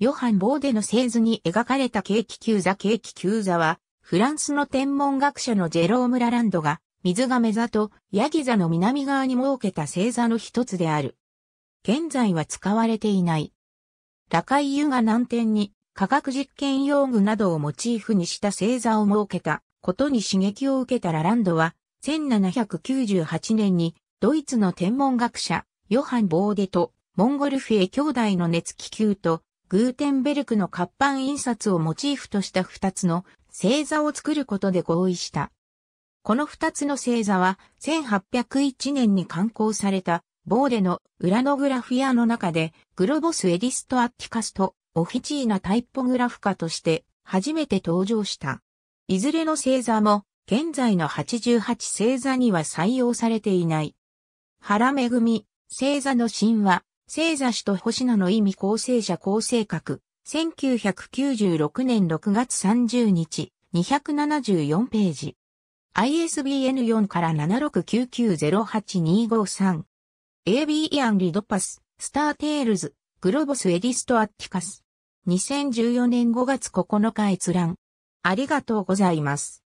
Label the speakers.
Speaker 1: ヨハン・ボーデの製図に描かれたケーキ球座ケーキ球座は、フランスの天文学者のジェローム・ラランドが、水亀座とヤギ座の南側に設けた星座の一つである。現在は使われていない。高い湯が南天に科学実験用具などをモチーフにした星座を設けたことに刺激を受けたラランドは、1798年にドイツの天文学者ヨハン・ボーデとモンゴルフィエ兄弟の熱気球とグーテンベルクの活版印刷をモチーフとした2つの星座を作ることで合意した。この2つの星座は1801年に刊行されたボーデのウラノグラフィアの中でグロボスエディストアッティカスとオフィチーナタイポグラフ化として初めて登場した。いずれの星座も現在の88星座には採用されていない。原恵、星座の神話、星座氏と星名の意味構成者構成格。1996年6月30日、274ページ。ISBN 4から769908253。AB アンリドパス、スターテールズ、グロボスエディストアッティカス。2014年5月9日閲覧。ありがとうございます。